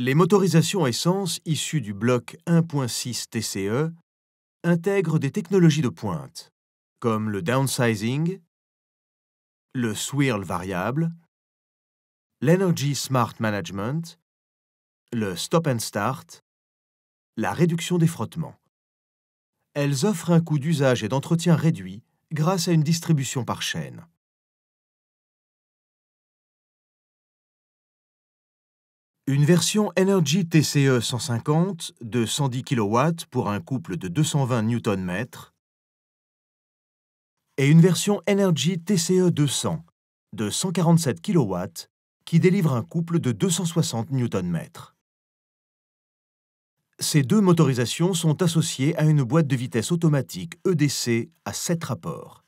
Les motorisations essence issues du bloc 1.6 TCE intègrent des technologies de pointe, comme le downsizing, le swirl variable, l'energy smart management, le stop and start, la réduction des frottements. Elles offrent un coût d'usage et d'entretien réduit grâce à une distribution par chaîne. Une version Energy TCE e 150 de 110 kW pour un couple de 220 Nm et une version Energy TCE e 200 de 147 kW qui délivre un couple de 260 Nm. Ces deux motorisations sont associées à une boîte de vitesse automatique EDC à 7 rapports.